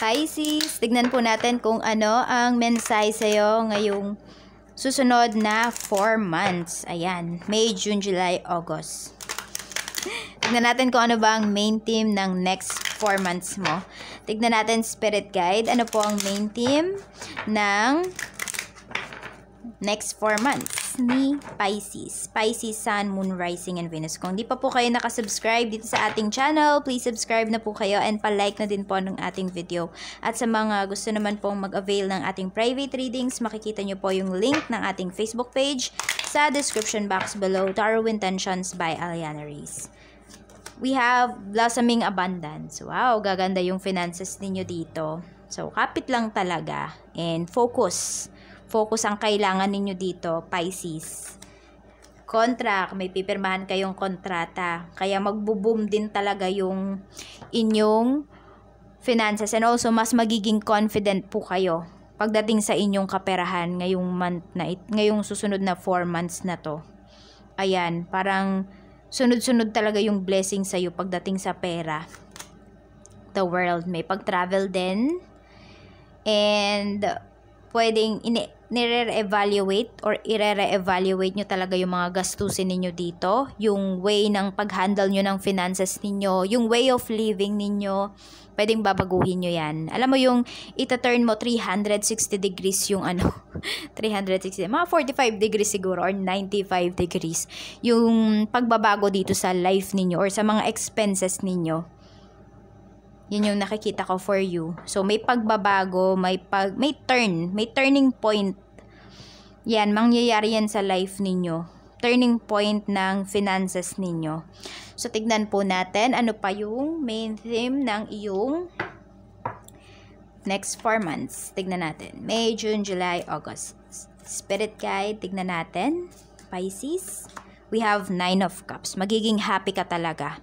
Pisces, tignan po natin kung ano ang mensahe sa'yo ngayong susunod na 4 months. Ayan, May, June, July, August. Tignan natin kung ano ba ang main theme ng next 4 months mo. Tignan natin Spirit Guide, ano po ang main theme ng next 4 months ni Pisces. Pisces, Sun, Moon, Rising, and Venus. Kung hindi pa po kayo nakasubscribe dito sa ating channel, please subscribe na po kayo and palike na din po ng ating video. At sa mga gusto naman pong mag-avail ng ating private readings, makikita nyo po yung link ng ating Facebook page sa description box below, Tarot Intentions by Aliana Reyes. We have Blossoming Abundance. Wow, gaganda yung finances ninyo dito. So, kapit lang talaga and focus Focus ang kailangan ninyo dito, Pisces. Contract, may pipirmahan kayong kontrata. Kaya magbo-boom din talaga yung inyong finances and also mas magiging confident po kayo pagdating sa inyong kaperahan ngayong month na it, ngayong susunod na 4 months na to. Ayan, parang sunod-sunod talaga yung blessing sa iyo pagdating sa pera. The world may pag-travel din. And pwedeng nire-evaluate or ire-evaluate nyo talaga yung mga gastusin ninyo dito, yung way ng pag-handle nyo ng finances ninyo, yung way of living ninyo, pwedeng babaguhin nyo yan. Alam mo yung ita-turn mo 360 degrees yung ano, 360, mga 45 degrees siguro or 95 degrees yung pagbabago dito sa life ninyo or sa mga expenses ninyo yun yung nakikita ko for you. So, may pagbabago, may, pag, may turn, may turning point. Yan, mangyayari yan sa life ninyo. Turning point ng finances ninyo. So, tignan po natin ano pa yung main theme ng iyong next 4 months. Tignan natin. May, June, July, August. Spirit guide, tignan natin. Pisces. We have 9 of Cups. Magiging happy ka talaga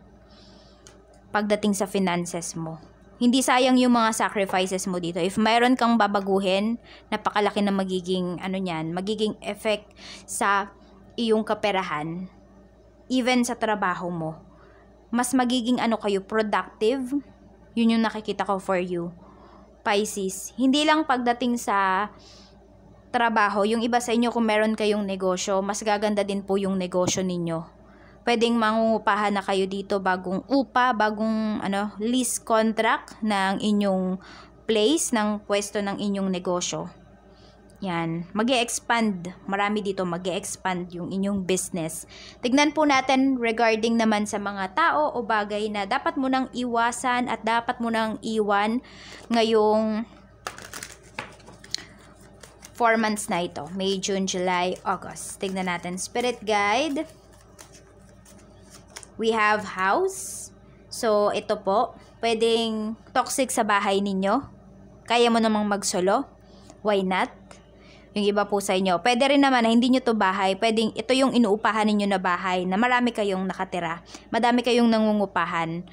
pagdating sa finances mo. Hindi sayang yung mga sacrifices mo dito. If mayroon kang babaguhin, napakalaki na magiging ano niyan, magiging effect sa iyong kaperahan, even sa trabaho mo. Mas magiging ano kayo, productive. Yun yung nakikita ko for you. Pisces, hindi lang pagdating sa trabaho, yung iba sa inyo kung meron kayong negosyo, mas gaganda din po yung negosyo ninyo pwedeng mangungupahan na kayo dito bagong upa, bagong ano, lease contract ng inyong place, ng pwesto ng inyong negosyo. Yan, mag expand Marami dito mag expand yung inyong business. Tignan po natin regarding naman sa mga tao o bagay na dapat mo nang iwasan at dapat mo nang iwan ngayong 4 months na ito. May, June, July, August. Tignan natin Spirit Guide we have house. So, ito po, pwedeng toxic sa bahay ninyo. Kaya mo namang magsolo. Why not? Yung iba po sa inyo. Pwede rin naman na hindi nyo to bahay. Pwedeng ito yung inuupahan ninyo na bahay na marami kayong nakatira. Madami kayong nangungupahan.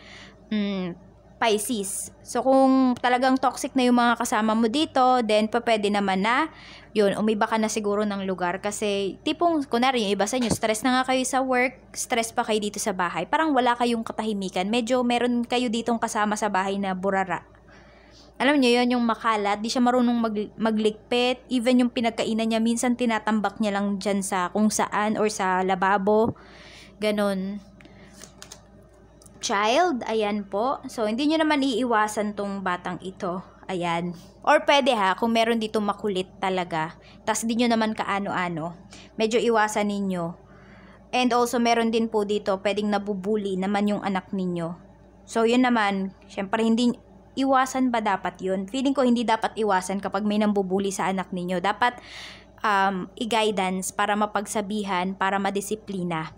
Mm, Pisces. So, kung talagang toxic na yung mga kasama mo dito, then pa pwede naman na, yun, umiba ka na siguro ng lugar. Kasi, tipong, kunwari, yung iba sa inyo, stress na nga kayo sa work, stress pa kayo dito sa bahay. Parang wala kayong katahimikan. Medyo meron kayo ditong kasama sa bahay na burara. Alam niyo yon yung makalat, di siya marunong mag, magligpit. Even yung pinagkainan niya, minsan tinatambak niya lang dyan sa kung saan or sa lababo. Ganon child. Ayan po. So, hindi nyo naman iiwasan tong batang ito. Ayan. Or pwede ha, kung meron dito makulit talaga. Tapos di nyo naman kaano-ano. Medyo iwasan ninyo. And also, meron din po dito, pwedeng nabubuli naman yung anak ninyo. So, yun naman, syempre hindi, iwasan ba dapat yun? Feeling ko hindi dapat iwasan kapag may nambubuli sa anak ninyo. Dapat um, i-guidance para mapagsabihan, para madisiplina.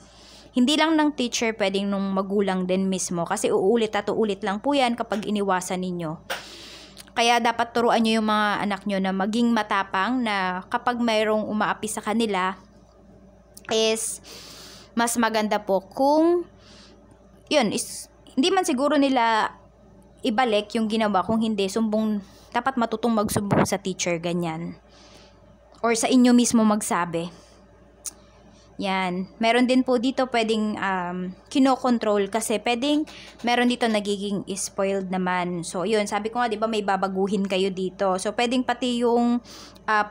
Hindi lang ng teacher, pwedeng nung magulang din mismo. Kasi uulit at uulit lang po yan kapag iniwasan ninyo. Kaya dapat turuan nyo yung mga anak nyo na maging matapang na kapag mayroong umaapi sa kanila is mas maganda po kung yun is hindi man siguro nila ibalik yung ginawa kung hindi sumbong dapat matutong magsumbong sa teacher ganyan or sa inyo mismo magsabi yan. Meron din po dito pwedeng um, kinokontrol kasi pwedeng meron dito nagiging spoiled naman. So, yun. Sabi ko nga, di ba may babaguhin kayo dito. So, pwedeng pati yung, uh,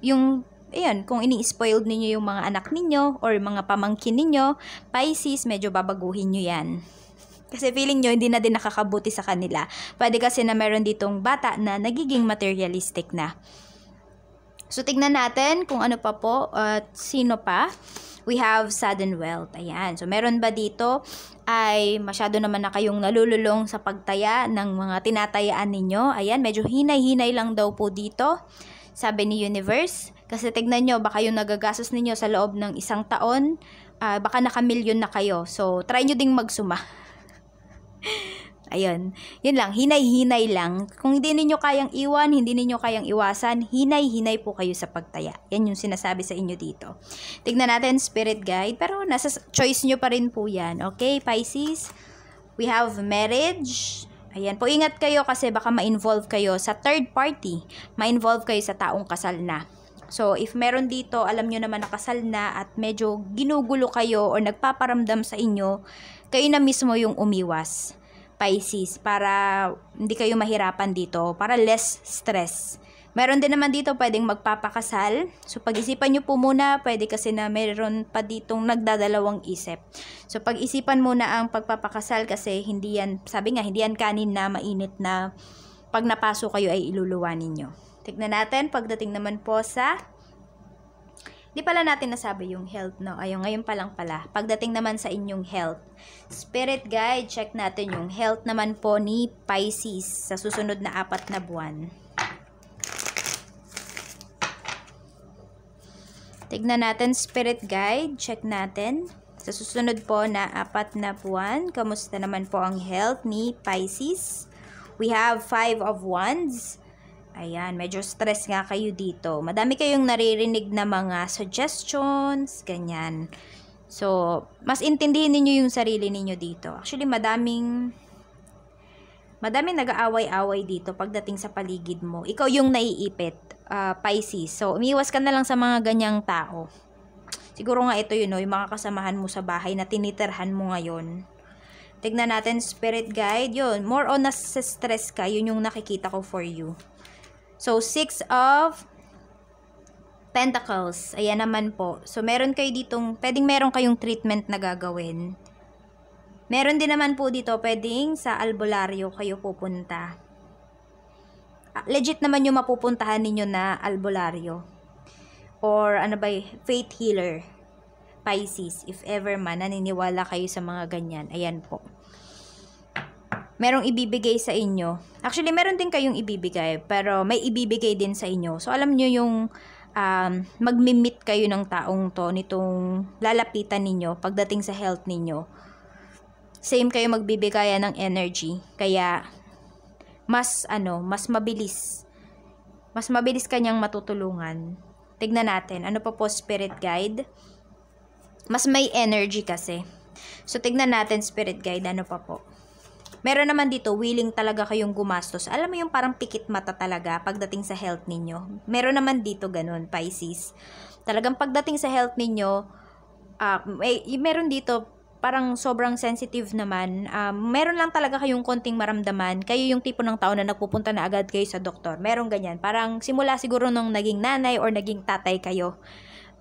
yung, ayan, kung ini-spoiled ninyo yung mga anak ninyo or mga pamangkin ninyo, Pisces, medyo babaguhin nyo yan. Kasi feeling nyo, hindi na din nakakabuti sa kanila. Pwede kasi na meron ditong bata na nagiging materialistic na. So, tignan natin kung ano pa po at sino pa. We have sudden wealth. Ayan. So, meron ba dito ay masyado naman na kayong nalululong sa pagtaya ng mga tinatayaan ninyo? Ayan, medyo hinay-hinay lang daw po dito. Sabi ni Universe. Kasi tignan nyo, baka yung nagagastos ninyo sa loob ng isang taon, uh, baka nakamilyon na kayo. So, try nyo ding magsuma. Ayun, yun lang, hinay-hinay lang. Kung hindi ninyo kayang iwan, hindi ninyo kayang iwasan, hinay-hinay po kayo sa pagtaya. Yan yung sinasabi sa inyo dito. Tignan natin spirit guide, pero nasa choice nyo pa rin po yan. Okay, Pisces, we have marriage, Ayan po, ingat kayo kasi baka ma-involve kayo sa third party. Ma-involve kayo sa taong kasal na. So, if meron dito, alam nyo naman nakasal na at medyo ginugulo kayo or nagpaparamdam sa inyo, kayo na mismo yung umiwas. Pisces para hindi kayo mahirapan dito, para less stress. Meron din naman dito pwedeng magpapakasal. So pag-isipan nyo po muna, pwede kasi na meron pa ditong nagdadalawang isip. So pag-isipan muna ang pagpapakasal kasi hindi yan, sabi nga, hindi yan kanin na mainit na pag napaso kayo ay iluluwa ninyo. Tignan natin pagdating naman po sa Di pala natin nasabi yung health, no? Ayun, ngayon pa lang pala. Pagdating naman sa inyong health. Spirit guide, check natin yung health naman po ni Pisces sa susunod na apat na buwan. Tignan natin spirit guide, check natin. Sa susunod po na apat na buwan, kamusta naman po ang health ni Pisces? We have five of wands. Ayan, medyo stress nga kayo dito. Madami kayong naririnig na mga suggestions, ganyan. So, mas intindihin niyo yung sarili niyo dito. Actually, madaming madaming nag-aaway-away dito pagdating sa paligid mo. Ikaw yung naiipit, uh, Pisces. So, umiwas ka na lang sa mga ganyang tao. Siguro nga ito yun, no, yung mga kasamahan mo sa bahay na tiniterhan mo ngayon. Tignan natin, spirit guide, yun. More on na stress ka, yun yung nakikita ko for you. So, six of pentacles. Ayan naman po. So, meron kayo ditong, pwedeng meron kayong treatment na gagawin. Meron din naman po dito, pwedeng sa albularyo kayo pupunta. Ah, legit naman yung mapupuntahan ninyo na albularyo. Or ano ba, faith healer. Pisces, if ever man, naniniwala kayo sa mga ganyan. Ayan po merong ibibigay sa inyo. Actually, meron din kayong ibibigay, pero may ibibigay din sa inyo. So, alam nyo yung um, magmi-meet kayo ng taong to, nitong lalapitan ninyo pagdating sa health ninyo. Same kayo magbibigayan ng energy. Kaya, mas ano, mas mabilis. Mas mabilis kanyang matutulungan. Tignan natin, ano pa po spirit guide? Mas may energy kasi. So, tignan natin spirit guide, ano pa po. Meron naman dito, willing talaga kayong gumastos. Alam mo yung parang pikit mata talaga pagdating sa health ninyo. Meron naman dito ganun, Pisces. Talagang pagdating sa health ninyo, uh, may, meron dito parang sobrang sensitive naman. Um, meron lang talaga kayong konting maramdaman. Kayo yung tipo ng tao na nagpupunta na agad kayo sa doktor. Meron ganyan. Parang simula siguro nung naging nanay or naging tatay kayo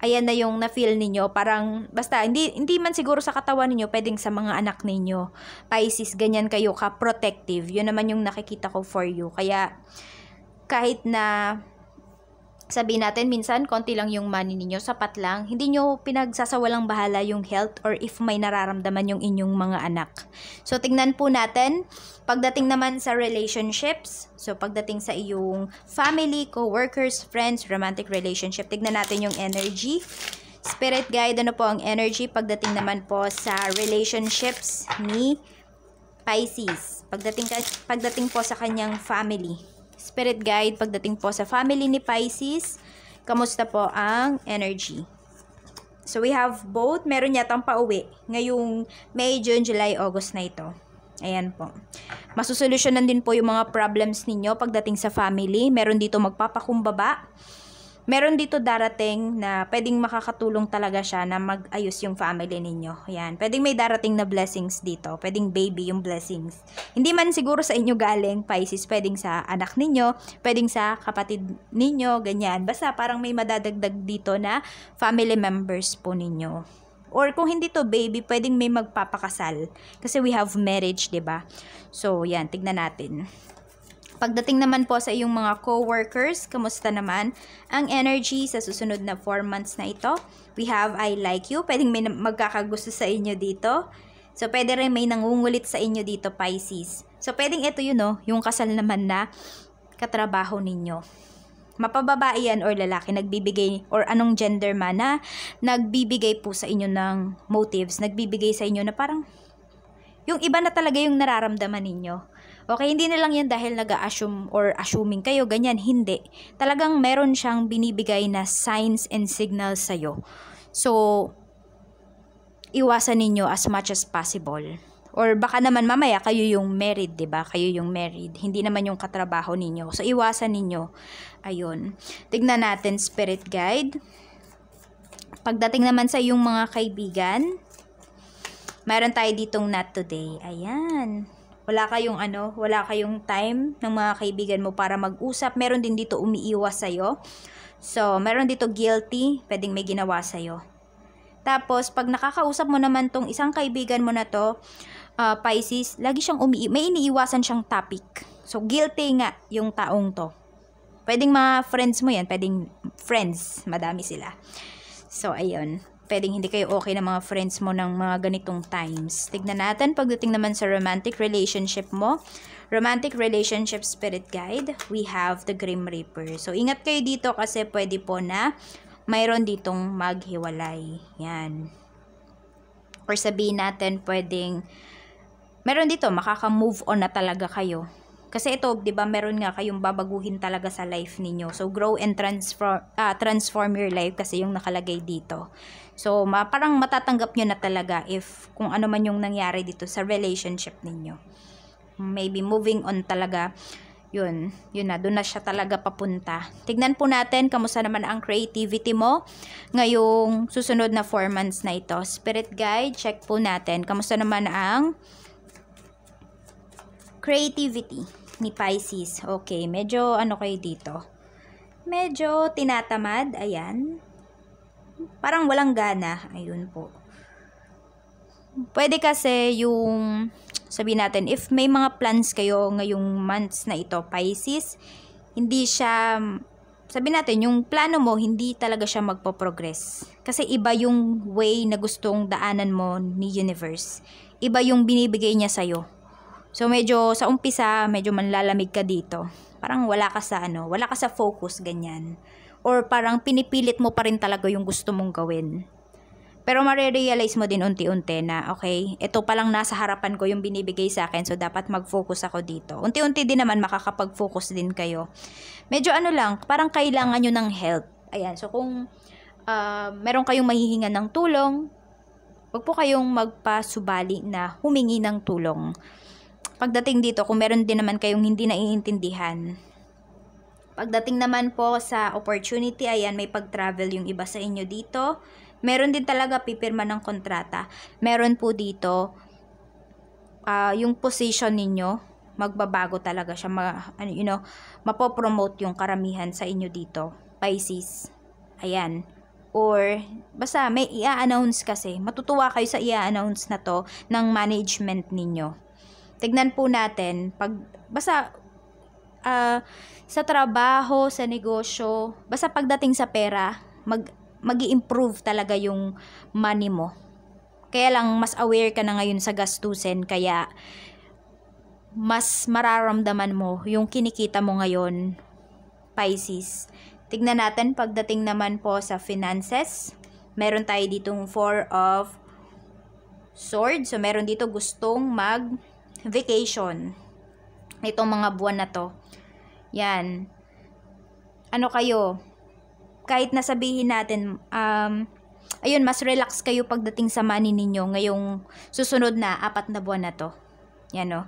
ayan na yung na-feel ninyo. Parang, basta, hindi, hindi man siguro sa katawan ninyo, pwedeng sa mga anak ninyo. Pisces, ganyan kayo ka-protective. Yun naman yung nakikita ko for you. Kaya, kahit na sabihin natin minsan konti lang yung money ninyo, sapat lang. Hindi nyo pinagsasawalang bahala yung health or if may nararamdaman yung inyong mga anak. So tingnan po natin pagdating naman sa relationships. So pagdating sa iyong family, co-workers, friends, romantic relationship, tignan natin yung energy. Spirit guide ano po ang energy pagdating naman po sa relationships ni Pisces. Pagdating ka, pagdating po sa kanyang family. Spirit Guide pagdating po sa family ni Pisces. Kamusta po ang energy? So we have both. Meron yatang pauwi ngayong May, June, July, August na ito. Ayan po. Masusolusyonan din po yung mga problems ninyo pagdating sa family. Meron dito magpapakumbaba meron dito darating na pwedeng makakatulong talaga siya na mag-ayos yung family ninyo. Yan. Pwedeng may darating na blessings dito. Pwedeng baby yung blessings. Hindi man siguro sa inyo galing, Pisces, pwedeng sa anak ninyo, pwedeng sa kapatid ninyo, ganyan. Basta parang may madadagdag dito na family members po ninyo. Or kung hindi to baby, pwedeng may magpapakasal. Kasi we have marriage, ba diba? So, yan. Tignan natin. Pagdating naman po sa iyong mga co-workers, kamusta naman ang energy sa susunod na 4 months na ito? We have I like you. Pwedeng may magkakagusto sa inyo dito. So, pwede rin may nangungulit sa inyo dito, Pisces. So, pwedeng ito yun, no? Yung kasal naman na katrabaho ninyo. Mapababae yan or lalaki, nagbibigay, or anong gender man na nagbibigay po sa inyo ng motives, nagbibigay sa inyo na parang yung iba na talaga yung nararamdaman ninyo. Okay, hindi na lang yan dahil nag assume or assuming kayo, ganyan, hindi. Talagang meron siyang binibigay na signs and signals sa'yo. So, iwasan ninyo as much as possible. Or baka naman mamaya kayo yung married, 'di ba? Kayo yung married, hindi naman yung katrabaho ninyo. So iwasan ninyo. Ayun. Tignan natin spirit guide. Pagdating naman sa yung mga kaibigan, meron tayo ditong not today. Ayan wala kayong ano, wala kayong time ng mga kaibigan mo para mag-usap, meron din dito umiiwas sa'yo. So, meron dito guilty, pwedeng may ginawa sa'yo. Tapos, pag nakakausap mo naman tong isang kaibigan mo na to, uh, Pisces, lagi siyang umii, may iniiwasan siyang topic. So, guilty nga yung taong to. Pwedeng mga friends mo yan, pwedeng friends, madami sila. So, ayun pwedeng hindi kayo okay ng mga friends mo ng mga ganitong times. Tignan natin pagdating naman sa romantic relationship mo. Romantic Relationship Spirit Guide, we have the Grim Reaper. So, ingat kayo dito kasi pwede po na mayroon ditong maghiwalay. Yan. Or sabihin natin pwedeng meron dito makaka-move on na talaga kayo. Kasi ito, 'di ba, meron nga kayong babaguhin talaga sa life ninyo. So grow and transform uh, transform your life kasi yung nakalagay dito. So, ma parang matatanggap nyo na talaga if kung ano man yung nangyari dito sa relationship ninyo. Maybe moving on talaga. Yun, yun na, doon na siya talaga papunta. Tignan po natin, kamusta naman ang creativity mo ngayong susunod na 4 months na ito. Spirit guide, check po natin. Kamusta naman ang creativity ni Pisces. Okay, medyo ano kayo dito. Medyo tinatamad, ayan parang walang gana. Ayun po. Pwede kasi yung, sabi natin, if may mga plans kayo ngayong months na ito, Pisces, hindi siya, sabi natin, yung plano mo, hindi talaga siya magpo-progress. Kasi iba yung way na gustong daanan mo ni universe. Iba yung binibigay niya sa'yo. So medyo sa umpisa, medyo manlalamig ka dito. Parang wala ka sa ano, wala ka sa focus ganyan or parang pinipilit mo pa rin talaga yung gusto mong gawin. Pero marerealize mo din unti-unti na, okay, ito palang nasa harapan ko yung binibigay sa akin, so dapat mag-focus ako dito. Unti-unti din naman makakapag-focus din kayo. Medyo ano lang, parang kailangan nyo ng help. Ayan, so kung uh, meron kayong mahihinga ng tulong, huwag po kayong magpasubali na humingi ng tulong. Pagdating dito, kung meron din naman kayong hindi naiintindihan, Pagdating naman po sa opportunity, ayan, may pag-travel yung iba sa inyo dito. Meron din talaga pipirma ng kontrata. Meron po dito uh, yung position ninyo, magbabago talaga siya. Ma, ano, you know, mapopromote yung karamihan sa inyo dito. Pisces. Ayan. Or, basta may i-announce kasi. Matutuwa kayo sa i-announce na to ng management ninyo. Tignan po natin. Pag, basta, uh, sa trabaho, sa negosyo, basta pagdating sa pera, mag magi-improve talaga yung money mo. Kaya lang mas aware ka na ngayon sa gastusin kaya mas mararamdaman mo yung kinikita mo ngayon, Pisces. Tignan natin pagdating naman po sa finances. Meron tayo ditong 4 of sword. So, meron dito gustong mag-vacation itong mga buwan na to. Yan. Ano kayo? Kahit nasabihin natin, um, ayun, mas relax kayo pagdating sa money ninyo ngayong susunod na apat na buwan na to. Yan o. Oh.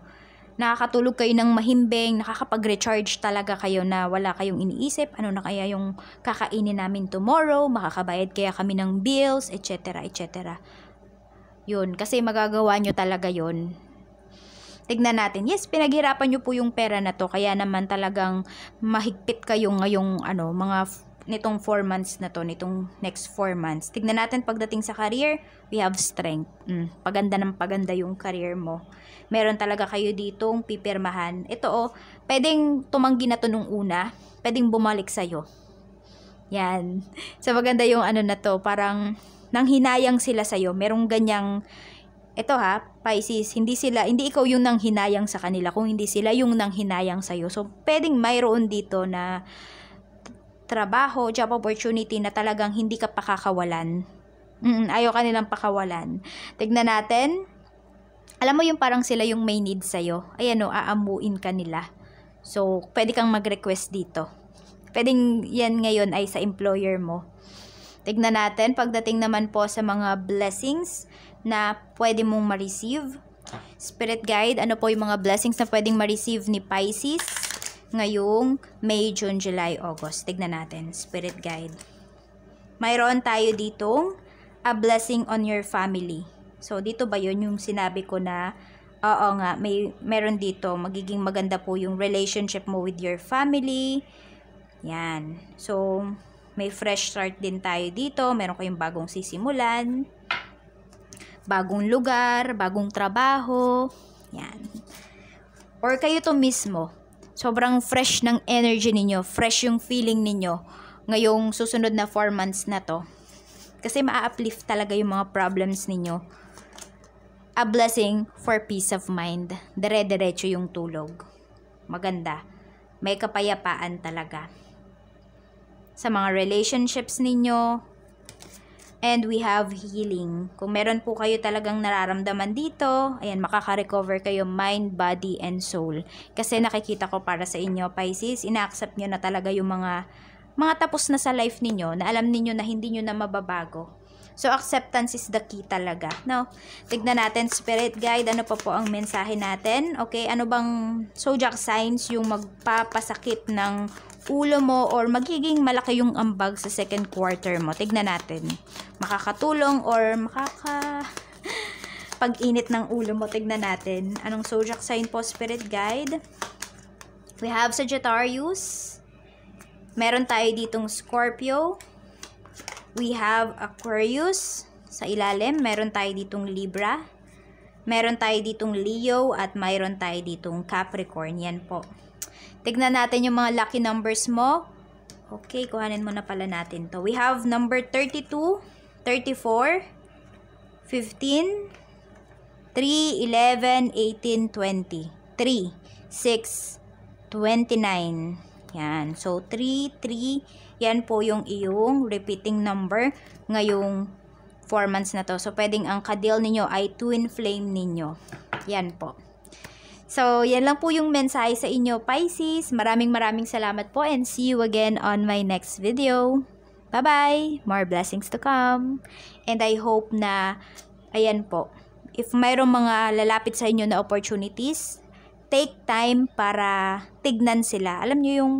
Nakakatulog kayo ng mahimbing, nakakapag-recharge talaga kayo na wala kayong iniisip, ano na kaya yung kakainin namin tomorrow, makakabayad kaya kami ng bills, etc. etc. Yun, kasi magagawa nyo talaga yun tignan natin. Yes, pinaghirapan nyo po yung pera na to. Kaya naman talagang mahigpit kayo ngayong ano, mga nitong 4 months na to, nitong next 4 months. Tignan natin pagdating sa career, we have strength. Mm, paganda ng paganda yung career mo. Meron talaga kayo ditong pipirmahan. Ito oh, pwedeng tumanggi na to nung una, pwedeng bumalik sa'yo. Yan. So maganda yung ano na to, parang nang hinayang sila sa'yo. Merong ganyang eto ha, Pisces, hindi sila, hindi ikaw yung nang hinayang sa kanila kung hindi sila yung nang hinayang sa iyo. So, pwedeng mayroon dito na trabaho, job opportunity na talagang hindi ka pakakawalan. Mm, ayaw ka nilang pakawalan. Tignan natin. Alam mo yung parang sila yung may need sa'yo. Ayan o, aamuin ka nila. So, pwede kang mag-request dito. Pwedeng yan ngayon ay sa employer mo. Tignan natin, pagdating naman po sa mga blessings, na pwede mong ma-receive. Spirit guide, ano po yung mga blessings na pwedeng ma-receive ni Pisces ngayong May, June, July, August. Tignan natin, Spirit guide. Mayroon tayo dito a blessing on your family. So, dito ba yun yung sinabi ko na oo nga, may, meron dito, magiging maganda po yung relationship mo with your family. Yan. So, may fresh start din tayo dito. Meron kayong bagong sisimulan bagong lugar, bagong trabaho, yan. Or kayo to mismo, sobrang fresh ng energy ninyo, fresh yung feeling ninyo ngayong susunod na 4 months na to. Kasi maa-uplift talaga yung mga problems ninyo. A blessing for peace of mind. Dire-diretso yung tulog. Maganda. May kapayapaan talaga. Sa mga relationships ninyo, And we have healing. Kung meron po kayo talagang nararamdaman dito, ayan, makaka-recover kayo mind, body, and soul. Kasi nakikita ko para sa inyo, Pisces, ina-accept nyo na talaga yung mga, mga tapos na sa life ninyo, na alam ninyo na hindi nyo na mababago. So, acceptance is the key talaga. No? Tignan natin, spirit guide, ano pa po ang mensahe natin? Okay, ano bang zodiac signs yung magpapasakit ng ulo mo or magiging malaki yung ambag sa second quarter mo. Tignan natin. Makakatulong or makaka pag-init ng ulo mo. Tignan natin. Anong zodiac sign po spirit guide? We have Sagittarius. Meron tayo ditong Scorpio. We have Aquarius. Sa ilalim, meron tayo ditong Libra. Meron tayo ditong Leo at mayroon tayo ditong Capricorn. Yan po. Tignan natin yung mga lucky numbers mo. Okay, kuhanin muna pala natin to. We have number 32, 34, 15, 3, 11, 18, 20. 3, 6, 29. Yan. So, 3, 3. Yan po yung iyong repeating number ngayong 4 months na to. So, pwedeng ang kadil ninyo ay twin flame ninyo. Yan po. So, yan lang po yung mensahe sa inyo, Pisces. Maraming maraming salamat po and see you again on my next video. Bye-bye! More blessings to come. And I hope na, ayan po, if mayroong mga lalapit sa inyo na opportunities, take time para tignan sila. Alam nyo yung,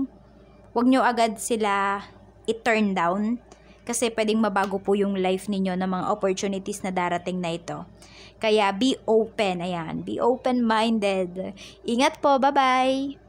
wag nyo agad sila i-turn down kasi pwedeng mabago po yung life ninyo ng mga opportunities na darating na ito. Kaya be open, ayan. Be open-minded. Ingat po, bye-bye!